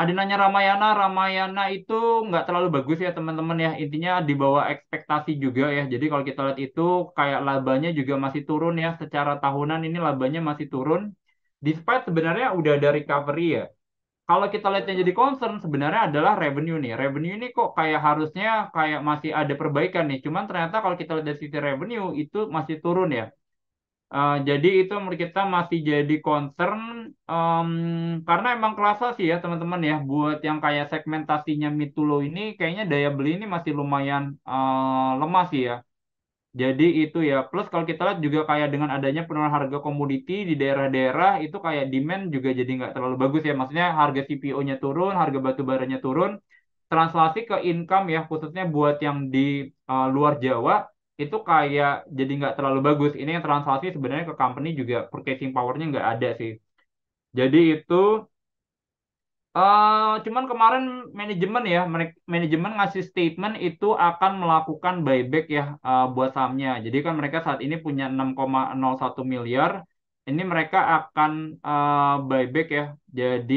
Ada nanya Ramayana, Ramayana itu nggak terlalu bagus ya teman-teman ya. Intinya di bawah ekspektasi juga ya. Jadi kalau kita lihat itu kayak labanya juga masih turun ya. Secara tahunan ini labanya masih turun. Despite sebenarnya udah ada recovery ya. Kalau kita lihat yang jadi concern sebenarnya adalah revenue nih. Revenue ini kok kayak harusnya kayak masih ada perbaikan nih. Cuman ternyata kalau kita lihat dari sisi revenue itu masih turun ya. Uh, jadi itu menurut kita masih jadi concern Um, karena emang kerasa sih ya teman-teman ya buat yang kayak segmentasinya Mitulo ini kayaknya daya beli ini masih lumayan uh, lemah sih ya. Jadi itu ya plus kalau kita lihat juga kayak dengan adanya penurunan harga komoditi di daerah-daerah itu kayak demand juga jadi nggak terlalu bagus ya. Maksudnya harga CPO-nya turun, harga batu baranya turun, translasi ke income ya khususnya buat yang di uh, luar Jawa itu kayak jadi nggak terlalu bagus. Ini yang translasi sebenarnya ke company juga purchasing powernya nggak ada sih. Jadi itu uh, cuman kemarin manajemen ya, manajemen ngasih statement itu akan melakukan buyback ya uh, buat sahamnya. Jadi kan mereka saat ini punya 6,01 miliar, ini mereka akan uh, buyback ya. Jadi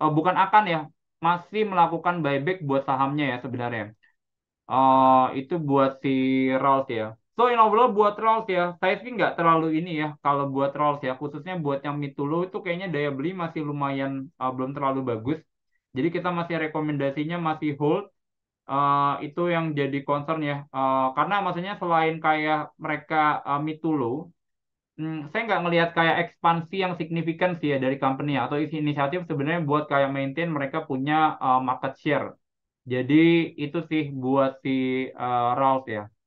uh, bukan akan ya, masih melakukan buyback buat sahamnya ya sebenarnya. Uh, itu buat si Rolls ya. So in overall buat Rolls ya, saya sih nggak terlalu ini ya kalau buat Rolls ya, khususnya buat yang low itu kayaknya daya beli masih lumayan uh, belum terlalu bagus. Jadi kita masih rekomendasinya masih hold. Uh, itu yang jadi concern ya. Uh, karena maksudnya selain kayak mereka uh, low, hmm, saya nggak ngelihat kayak ekspansi yang signifikan sih ya dari company atau isi inisiatif sebenarnya buat kayak maintain mereka punya uh, market share. Jadi itu sih buat si uh, Rolls ya.